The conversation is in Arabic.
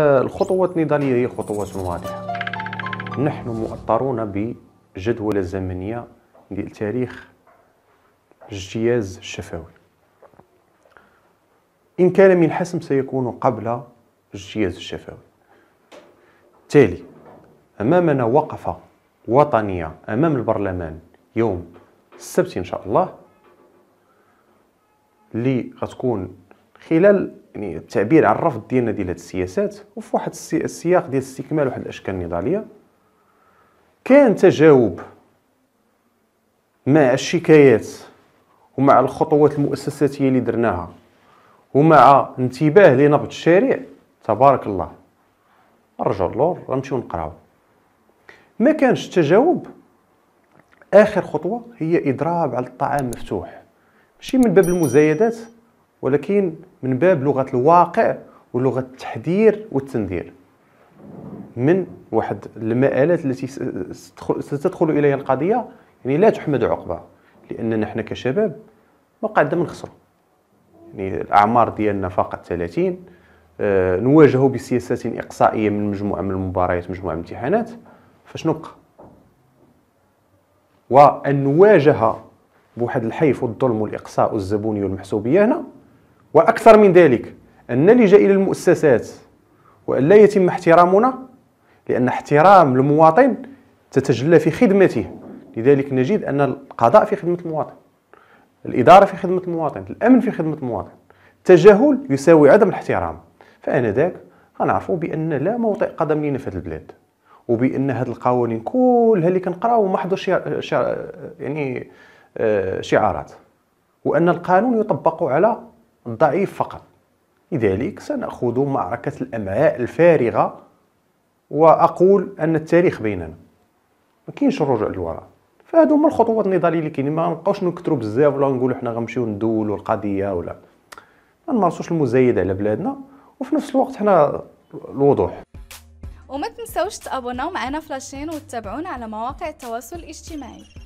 الخطوات النضالية هي خطوات واضحة نحن مؤطرون بجدولة زمنية ديال تاريخ الاجتياز الشفوي إن كان من حسم سيكون قبل الاجتياز الشفوي تالي أمامنا وقفة وطنية أمام البرلمان يوم السبت إن شاء الله اللي غتكون خلال يعني التعبير عن الرفض ديالنا ديال هاد السياسات وفي واحد السياق ديال استكمال واحد الاشكال النضاليه كان تجاوب مع الشكايات ومع الخطوات المؤسساتيه اللي درناها ومع انتباه لنبض الشارع تبارك الله نرجعوا للور غنمشيو نقراو ما كانش التجاوب اخر خطوه هي اضراب على الطعام مفتوح ماشي من باب المزايدات ولكن من باب لغة الواقع ولغة التحذير والتنذير من واحد المآلات التي ستدخل إليها القضية يعني لا تحمد عقباها لأننا نحن كشباب ما قعدنا من نخسروا يعني الأعمار ديالنا فقط 30 آه نواجهوا بسياسات إقصائية من مجموعة من المباريات مجموعة من الامتحانات فاش نبقى وأن نواجه بواحد الحيف والظلم والإقصاء والزبوني والمحسوبية هنا وأكثر من ذلك أن اللجاء إلى المؤسسات وأن لا يتم احترامنا لأن احترام المواطن تتجلى في خدمته لذلك نجد أن القضاء في خدمة المواطن الإدارة في خدمة المواطن الأمن في خدمة المواطن التجاهل يساوي عدم الاحترام فانا ذاك غنعرفوا بأن لا موطئ قدم لينا في هذه البلاد وبأن هذه القوانين كلها اللي كنقراو ما شعر شعر يعني آه، شعارات وأن القانون يطبق على الضعيف فقط لذلك سنأخذ معركة الأمعاء الفارغة وأقول أن التاريخ بيننا ما كاينش الرجوع للوراء فهادو هما الخطوات النضاليه اللي كاينين ما نبقاوش نكثروا بزاف ولا نقولوا حنا غنمشيو ندولوا القضيه ولا ما نمارسوش المزايد على بلادنا وفي نفس الوقت حنا الوضوح وما تنساوش تابوناو معنا في لاشين وتتابعونا على مواقع التواصل الاجتماعي